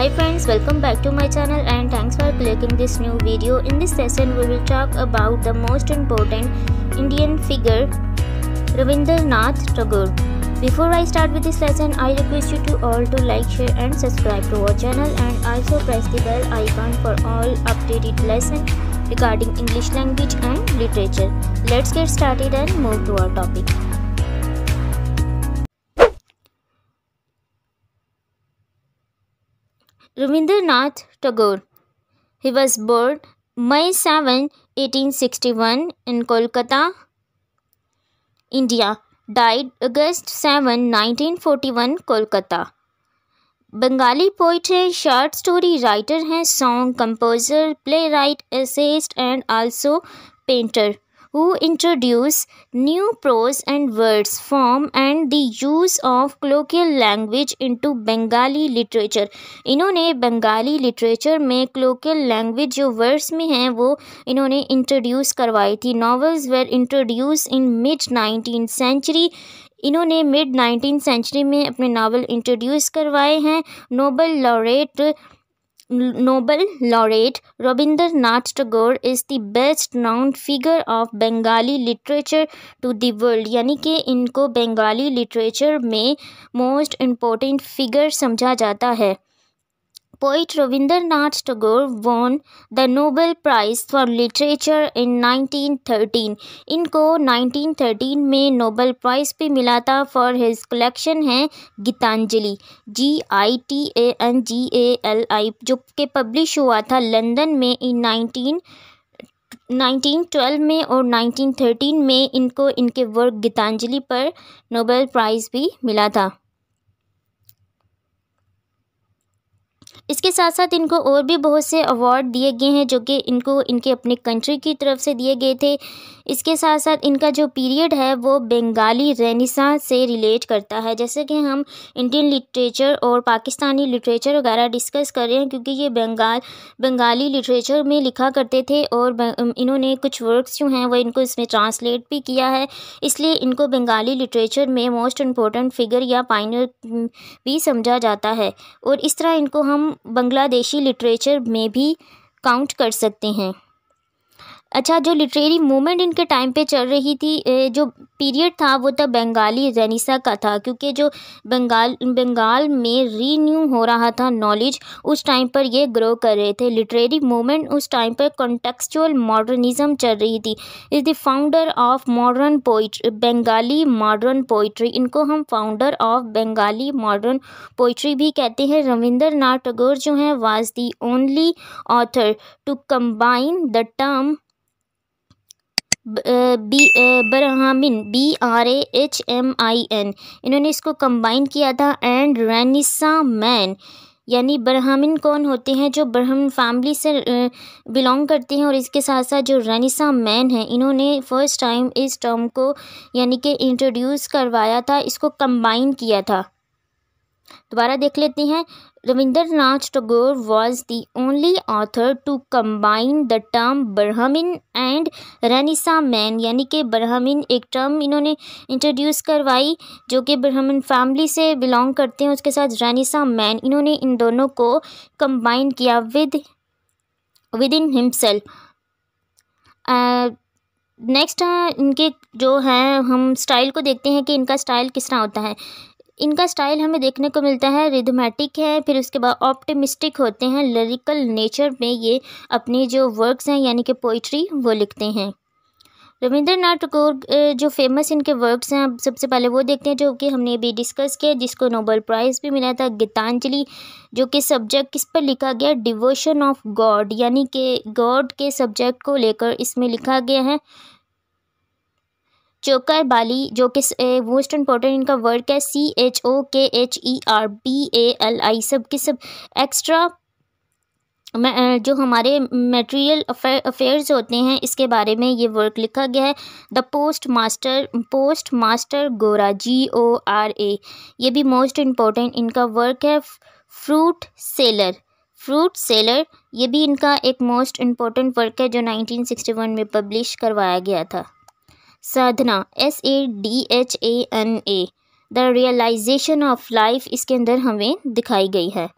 Hi friends, welcome back to my channel and thanks for clicking this new video. In this session, we will talk about the most important Indian figure, Ravindranath Tagore. Before I start with this lesson, I request you to all to like, share and subscribe to our channel and also press the bell icon for all updated lesson regarding English language and literature. Let's get started and move to our topic. Rabindranath Tagore. He was born May 7, 1861 in Kolkata, India. Died August 7, 1941, Kolkata. Bengali poet, short story writer, song composer, playwright, essayist and also painter. who introduce new prose and words form and the use of colloquial language into Bengali literature इन्होंने Bengali literature में colloquial language जो words में हैं वो इन्होंने introduce करवाई थी novels were introduce in mid nineteen century इन्होंने मिड नाइनटीन सेंचुरी में अपने नावल इंट्रोड्यूस करवाए हैं Nobel laureate Nobel laureate Rabindranath Tagore is the best known figure of Bengali literature to the world यानी कि इनको बंगाली लिटरेचर में मोस्ट इम्पोर्टेंट फिगर समझा जाता है poet Rabindranath Tagore won the Nobel Prize for Literature in 1913. इनको 1913 में नोबल प्राइज़ भी मिला था फॉर हिज कलेक्शन है Gitanjali G I T A N G A L I जो के पब्लिश हुआ था लंदन में इन 19 1912 में और 1913 में इनको इनके वर्क गीतांजलि पर नोबेल प्राइज़ भी मिला था इसके साथ साथ इनको और भी बहुत से अवार्ड दिए गए हैं जो कि इनको इनके अपने कंट्री की तरफ से दिए गए थे इसके साथ साथ इनका जो पीरियड है वो बंगाली रेनिसा से रिलेट करता है जैसे कि हम इंडियन लिटरेचर और पाकिस्तानी लिटरेचर वगैरह डिस्कस कर रहे हैं क्योंकि ये बंगाल बंगाली लिटरेचर में लिखा करते थे और इन्होंने कुछ वर्क्स जो हैं वो इनको इसमें ट्रांसलेट भी किया है इसलिए इनको बंगाली लिटरेचर में मोस्ट इम्पोर्टेंट फिगर या पाइनर भी समझा जाता है और इस तरह इनको हम बांग्लादेशी लिटरेचर में भी काउंट कर सकते हैं अच्छा जो लिटरेरी मूवमेंट इनके टाइम पे चल रही थी जो पीरियड था वो था तो बंगाली रेनिसा का था क्योंकि जो बंगाल बंगाल में रीन्यू हो रहा था नॉलेज उस टाइम पर ये ग्रो कर रहे थे लिटरेरी मूवमेंट उस टाइम पर कॉन्टेक्चुअल मॉडर्निज़म चल रही थी is the founder of modern poetry Bengali modern poetry इनको हम founder of Bengali modern poetry भी कहते हैं रविंद्र नाथ टैगोर जो हैं was the only author to combine the term B Brahmin B R A H M I N इन्होंने इसको कंबाइन किया था एंड रैनिसा मैन यानी ब्रह्मिन कौन होते हैं जो ब्रह्म फैमिली से बिलोंग करते हैं और इसके साथ साथ जो रनिसा मैन हैं इन्होंने फर्स्ट टाइम इस टर्म को यानी कि इंट्रोड्यूस करवाया था इसको कंबाइन किया था दोबारा देख लेते हैं Rabindranath Tagore was the only author to combine the term Brahmin and renaissance man यानी कि ब्राह्मण एक टर्म इन्होंने इंट्रोड्यूस करवाई जो कि ब्राह्मण फैमिली से बिलोंग करते हैं उसके साथ रेनिसा मैन इन्होंने इन दोनों को कम्बाइन किया with with in himself next इनके जो है हम स्टाइल को देखते हैं कि इनका स्टाइल किस तरह होता है इनका स्टाइल हमें देखने को मिलता है रिदमेटिक है फिर उसके बाद ऑप्टिमिस्टिक होते हैं लिरिकल नेचर में ये अपनी जो वर्क्स हैं यानी कि पोइट्री वो लिखते हैं रविंद्रनाथ टैगोर जो फेमस इनके वर्क्स हैं सबसे पहले वो देखते हैं जो कि हमने अभी डिस्कस किया जिसको नोबल प्राइज़ भी मिला था गीतांजलि जो कि सब्जेक्ट किस पर लिखा गया डिवोशन ऑफ गॉड यानी कि गॉड के सब्जेक्ट को लेकर इसमें लिखा गया है चोकर बाली जो कि मोस्ट इंपॉर्टेंट इनका वर्ड है सी H O K H E R B L I सब के सब एक्स्ट्रा जो हमारे मटेरियल अफेयर्स होते हैं इसके बारे में ये वर्क लिखा गया है the postmaster postmaster Gora G O R A ये भी मोस्ट इम्पॉर्टेंट इनका वर्क है फ्रूट सेलर फ्रूट सेलर ये भी इनका एक मोस्ट इम्पॉर्टेंट वर्क है जो 1961 में पब्लिश करवाया गया था Sadhana S A D H A N A the realisation of life इसके अंदर हमें दिखाई गई है